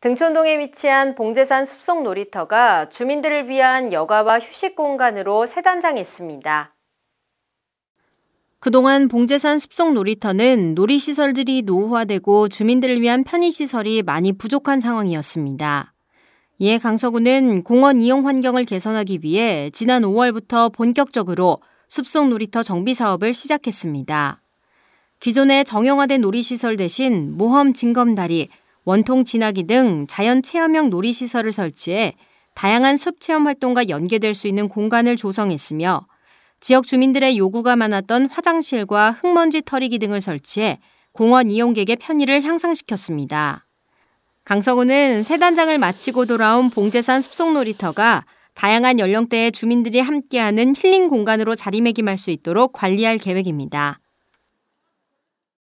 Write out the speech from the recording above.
등촌동에 위치한 봉제산 숲속 놀이터가 주민들을 위한 여가와 휴식 공간으로 새 단장했습니다. 그동안 봉제산 숲속 놀이터는 놀이시설들이 노후화되고 주민들을 위한 편의시설이 많이 부족한 상황이었습니다. 이에 강서구는 공원 이용 환경을 개선하기 위해 지난 5월부터 본격적으로 숲속 놀이터 정비 사업을 시작했습니다. 기존의 정형화된 놀이시설 대신 모험 징검다리, 원통 진화기 등 자연 체험형 놀이시설을 설치해 다양한 숲 체험 활동과 연계될 수 있는 공간을 조성했으며 지역 주민들의 요구가 많았던 화장실과 흙먼지 털이기 등을 설치해 공원 이용객의 편의를 향상시켰습니다. 강서구는 세 단장을 마치고 돌아온 봉제산 숲속놀이터가 다양한 연령대의 주민들이 함께하는 힐링 공간으로 자리매김할 수 있도록 관리할 계획입니다.